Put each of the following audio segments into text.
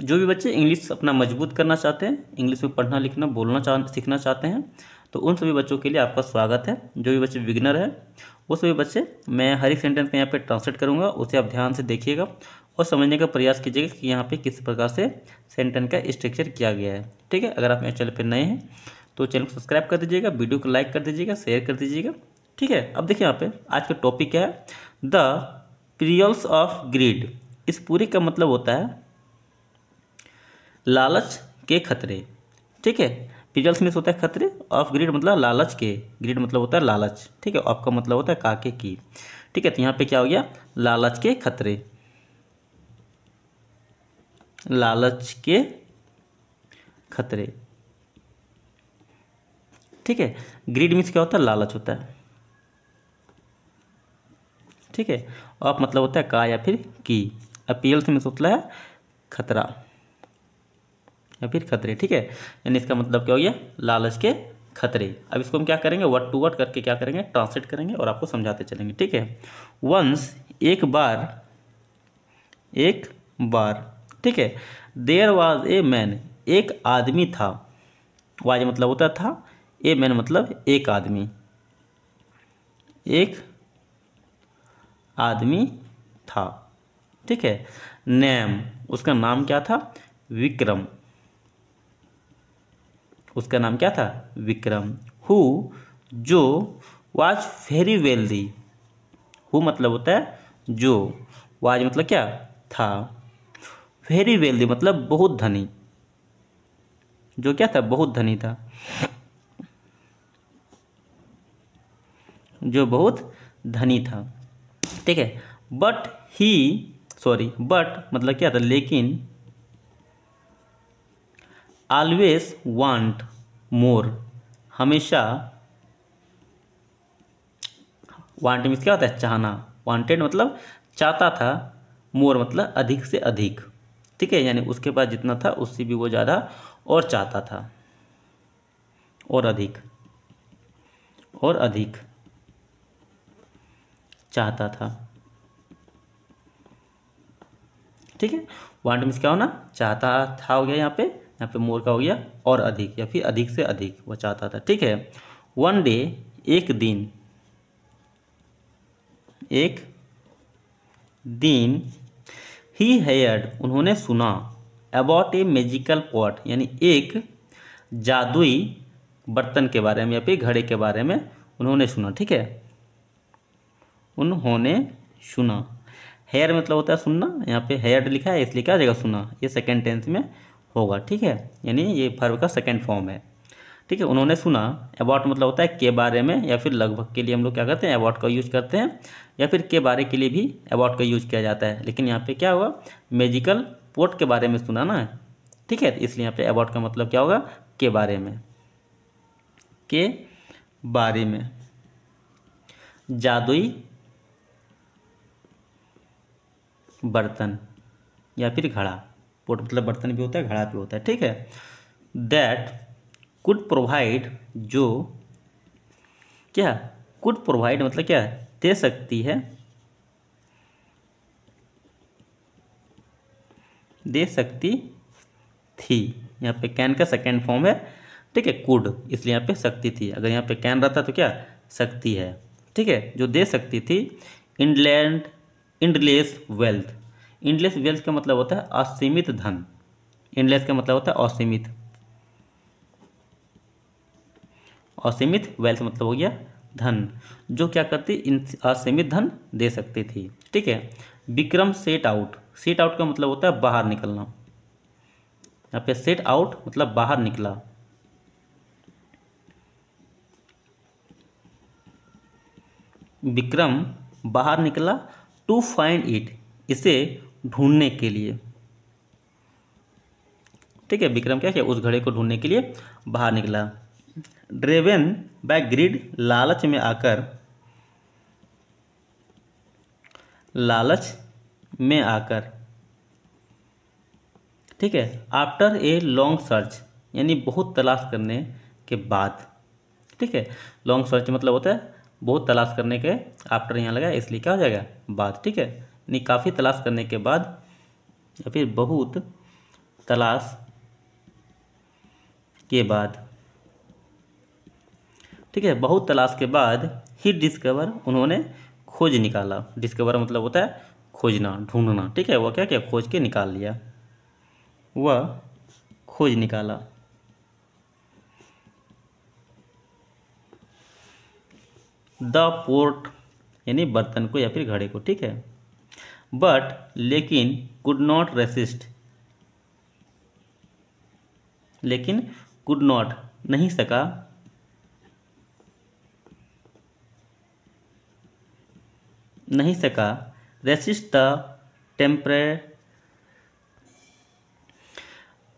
जो भी बच्चे इंग्लिश अपना मजबूत करना चाहते हैं इंग्लिश में पढ़ना लिखना बोलना चाह सीखना चाहते हैं तो उन सभी बच्चों के लिए आपका स्वागत है जो भी बच्चे विगनर है वो सभी बच्चे मैं हर एक सेंटेंस में यहाँ पे ट्रांसलेट करूँगा उसे आप ध्यान से देखिएगा और समझने का प्रयास कीजिएगा कि यहाँ पे किस प्रकार से सेंटेंस का स्ट्रक्चर किया गया है ठीक है अगर आप मेरे चैनल पर नए हैं तो चैनल को सब्सक्राइब कर दीजिएगा वीडियो को लाइक कर दीजिएगा शेयर कर दीजिएगा ठीक है अब देखिए यहाँ पर आज का टॉपिक क्या है द प्रियल्स ऑफ ग्रीड इस पूरे का मतलब होता है लालच के खतरे ठीक है पिजल्स में होता है खतरे ऑफ ग्रिड मतलब लालच के ग्रिड मतलब होता है लालच ठीक है ऑफ का मतलब होता है काके की ठीक है तो यहाँ पे क्या हो गया लालच के खतरे लालच के खतरे ठीक है ग्रीड मीन्स क्या होता है लालच होता है ठीक है ऑफ मतलब होता है का या फिर की अपील से मीन्स होता है खतरा या फिर खतरे ठीक है यानी इसका मतलब क्या हो गया लालच के खतरे अब इसको हम क्या करेंगे वर्ड टू वर्ड करके क्या करेंगे ट्रांसलेट करेंगे और आपको समझाते चलेंगे ठीक है वंस एक बार एक बार ठीक है देयर वाज ए मैन एक आदमी था वाज मतलब होता था ए मैन मतलब एक आदमी एक आदमी था ठीक है नेम उसका नाम क्या था विक्रम उसका नाम क्या था विक्रम हु जो वाज वेरी वेल्दी हु मतलब होता है जो वाज मतलब क्या था वेरी वेल्दी मतलब बहुत धनी जो क्या था बहुत धनी था जो बहुत धनी था ठीक है बट ही सॉरी बट मतलब क्या था लेकिन ऑलवेज वांट मोर हमेशा वांट मीन्स क्या होता है चाहना वांटेड मतलब चाहता था मोर मतलब अधिक से अधिक ठीक है यानी उसके पास जितना था उससे भी वो ज़्यादा और चाहता था और अधिक और अधिक चाहता था ठीक है वांट मीन्स क्या होना चाहता था हो गया यहाँ पे यहाँ पे मोर का हो गया और अधिक या फिर अधिक से अधिक वह चाहता था ठीक है वन डे एक दिन एक दिन ही हेयर्ड उन्होंने सुना अबाउट ए मेजिकल पॉट यानी एक जादुई बर्तन के बारे में या फिर घड़े के बारे में उन्होंने सुना ठीक है उन्होंने सुना हेयर मतलब होता है सुनना यहाँ पे हेयर लिखा है इसलिए क्या जाएगा सुना ये सेकेंड टेंस में होगा ठीक है यानी ये फर्व का सेकेंड फॉर्म है ठीक है उन्होंने सुना अबाउट मतलब होता है के बारे में या फिर लगभग के लिए हम लोग क्या करते हैं अबाउट का यूज करते हैं या फिर के बारे के लिए भी अबाउट का यूज किया जाता है लेकिन यहाँ पे क्या हुआ मेजिकल पोर्ट के बारे में सुना ना ठीक है इसलिए यहाँ पे अबाउट का मतलब क्या होगा के बारे में के बारे में जादुई बर्तन या फिर घड़ा पोट मतलब बर्तन भी होता है घड़ा भी होता है ठीक है दैट कुड प्रोवाइड जो क्या कुड प्रोवाइड मतलब क्या दे सकती है दे सकती थी यहाँ पे कैन का सेकेंड फॉर्म है ठीक है कुड इसलिए यहाँ पे सकती थी अगर यहाँ पे कैन रहता तो क्या सकती है ठीक है जो दे सकती थी इंडलैंड इंडलेस वेल्थ इंडलेस वेल्थ का मतलब होता है असीमित धन इंडलेस का मतलब होता है असीमित असीमित वेल्थ मतलब हो गया धन जो क्या करती इन असीमित धन दे सकती थी ठीक है Vikram set out set out का मतलब होता है बाहर निकलना यहाँ पे सेट आउट मतलब बाहर निकला विक्रम बाहर निकला टू फाइंड इट इसे ढूंढने के लिए ठीक है विक्रम क्या किया उस घड़े को ढूंढने के लिए बाहर निकला ड्रेवेन बाय ग्रिड लालच में आकर लालच में आकर ठीक है आफ्टर ए लॉन्ग सर्च यानी बहुत तलाश करने के बाद ठीक है लॉन्ग सर्च मतलब होता है बहुत तलाश करने के आफ्टर यहाँ लगा इसलिए क्या हो जाएगा बाद ठीक है यानी काफ़ी तलाश करने के बाद या फिर बहुत तलाश के बाद ठीक है बहुत तलाश के बाद ही डिस्कवर उन्होंने खोज निकाला डिस्कवर मतलब होता है खोजना ढूंढना ठीक है वह क्या क्या खोज के निकाल लिया वह खोज निकाला द पोर्ट यानी बर्तन को या फिर घड़े को ठीक है बट लेकिन कुड नॉट रेसिस्ट लेकिन कुड नॉट नहीं सका नहीं सका रेसिस्ट द टेम्परे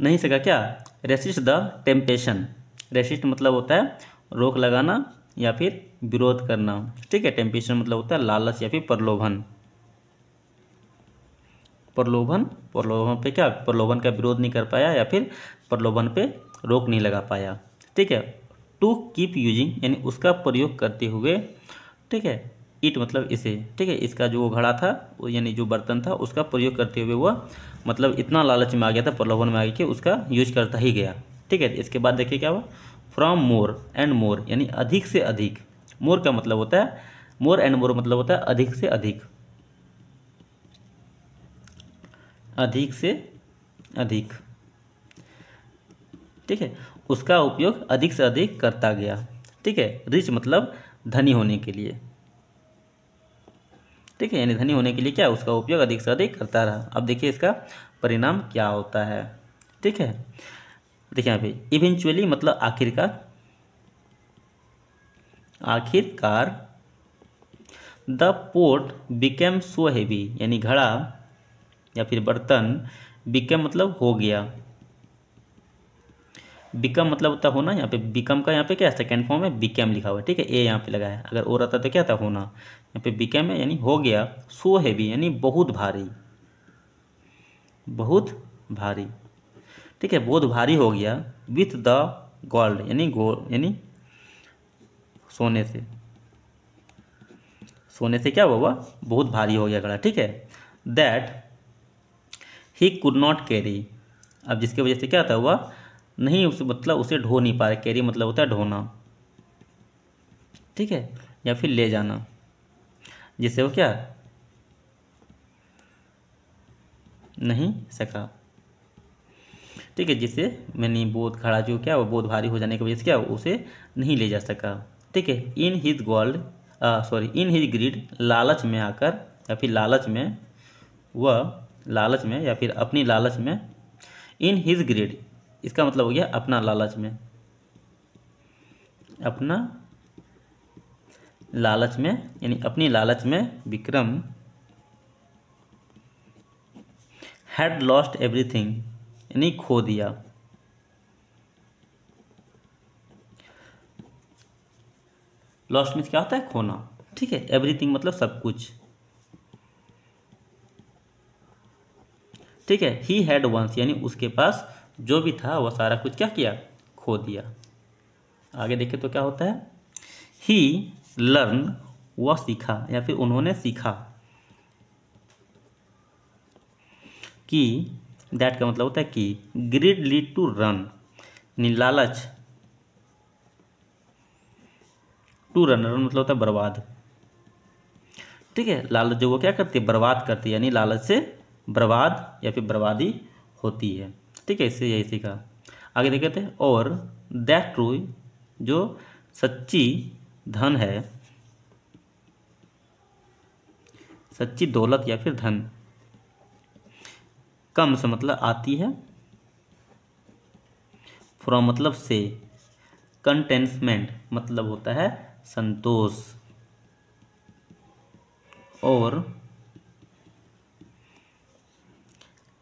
नहीं सका क्या रेसिस्ट द टेम्पेशन रेसिस्ट मतलब होता है रोक लगाना या फिर विरोध करना ठीक है टेम्पेशन मतलब होता है लालच या फिर प्रलोभन प्रलोभन प्रलोभन पे क्या प्रलोभन का विरोध नहीं कर पाया या फिर प्रलोभन पे रोक नहीं लगा पाया ठीक है टू कीप यूजिंग यानी उसका प्रयोग करते हुए ठीक है इट मतलब इसे ठीक है इसका जो घड़ा था यानी जो बर्तन था उसका प्रयोग करते हुए वह मतलब इतना लालच में आ गया था प्रलोभन में आ गया कि उसका यूज करता ही गया ठीक है इसके बाद देखिए क्या हुआ फ्रॉम मोर एंड मोर यानी अधिक से अधिक मोर का मतलब होता है मोर एंड मोर मतलब होता है अधिक से अधिक अधिक से अधिक ठीक है उसका उपयोग अधिक से अधिक करता गया ठीक है रिच मतलब धनी होने के लिए ठीक है यानी धनी होने के लिए क्या उसका उपयोग अधिक से अधिक करता रहा अब देखिए इसका परिणाम क्या होता है ठीक है देखिए यहाँ पे इवेंचुअली मतलब आखिरकार आखिरकार the pot became so heavy यानी घड़ा या फिर बर्तन बिकम मतलब हो गया बिकम मतलब होता तो होना यहाँ पे बिकम का यहाँ पे क्या सेकेंड फॉर्म है बिकम लिखा हुआ है ठीक है ए यहाँ पे लगा है अगर ओ रहता तो क्या था होना यहाँ पे बिकम है यानी हो गया सो हैवी यानी बहुत भारी बहुत भारी ठीक है बहुत भारी हो गया विथ द गोल्ड यानी गोल्ड यानी सोने से सोने से क्या हुआ बहुत भारी हो गया गला ठीक है that he could not carry अब जिसके वजह से क्या होता हुआ नहीं उस मतलब उसे ढो नहीं पा रहे कैरी मतलब होता है ढोना ठीक है या फिर ले जाना जिससे वो क्या नहीं सका ठीक है जिससे मैंने बोध खड़ा जो क्या वो बोध भारी हो जाने की वजह से क्या उसे नहीं ले जा सका ठीक है in his gold sorry in his greed लालच में आकर या फिर लालच में वह लालच में या फिर अपनी लालच में इन हिज ग्रेड इसका मतलब हो गया अपना लालच में अपना लालच में यानी अपनी लालच में विक्रम हैड लॉस्ट एवरीथिंग यानी खो दिया लॉस्ट मीन्स क्या होता है खोना ठीक है एवरीथिंग मतलब सब कुछ ठीक है ही हैड वंस यानी उसके पास जो भी था वह सारा कुछ क्या किया खो दिया आगे देखें तो क्या होता है ही लर्न वह सीखा या फिर उन्होंने सीखा कि दैट का मतलब होता है कि ग्रीड लीड टू रन लालच टू रन रन मतलब होता है बर्बाद ठीक है लालच जो वो क्या करती है बर्बाद करती है यानी लालच से बर्बाद या फिर बर्बादी होती है ठीक है इससे यही सीखा आगे देखे थे और दैट ट्रू जो सच्ची धन है सच्ची दौलत या फिर धन कम मतलब से मतलब आती है फ्रॉम मतलब से कंटेंसमेंट मतलब होता है संतोष और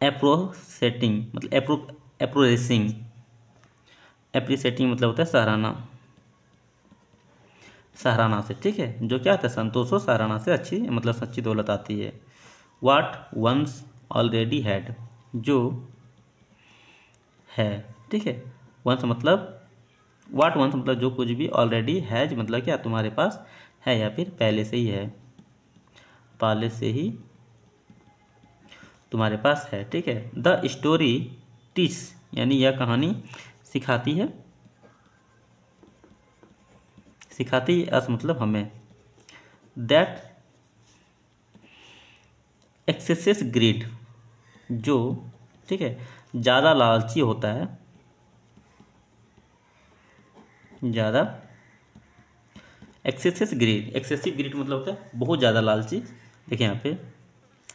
एप्रोसेटिंग मतलब एप्रो एप्रोसिंग एप्रिसेटिंग मतलब होता है सराहना सराहना से ठीक है जो क्या होता है संतोष हो सराहना से अच्छी मतलब सच्ची दौलत आती है वाट वंस ऑलरेडी हैड जो है ठीक है वंस मतलब वाट वंस मतलब जो कुछ भी ऑलरेडी हैज मतलब क्या तुम्हारे पास है या फिर पहले से ही है पहले से ही तुम्हारे पास है ठीक है द स्टोरी टीच यानी यह कहानी सिखाती है सिखाती अस मतलब हमें दैट एक्सेसिस ग्रीड जो ठीक है ज़्यादा लालची होता है ज़्यादा एक्सेसिस ग्रीड एक्सेसिव ग्रीड मतलब होता है बहुत ज़्यादा लालची देखिए यहाँ पे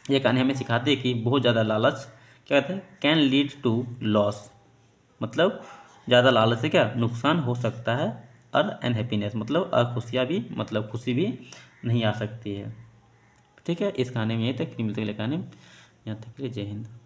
ये कहानी हमें सिखाती है कि बहुत ज़्यादा लालच क्या कहते हैं कैन लीड टू लॉस मतलब ज़्यादा लालच से क्या नुकसान हो सकता है और अनहैप्पीनेस मतलब खुशियाँ भी मतलब खुशी भी नहीं आ सकती है ठीक है इस कहानी में यही तक मिलते कहानी यहाँ तक के लिए जय हिंद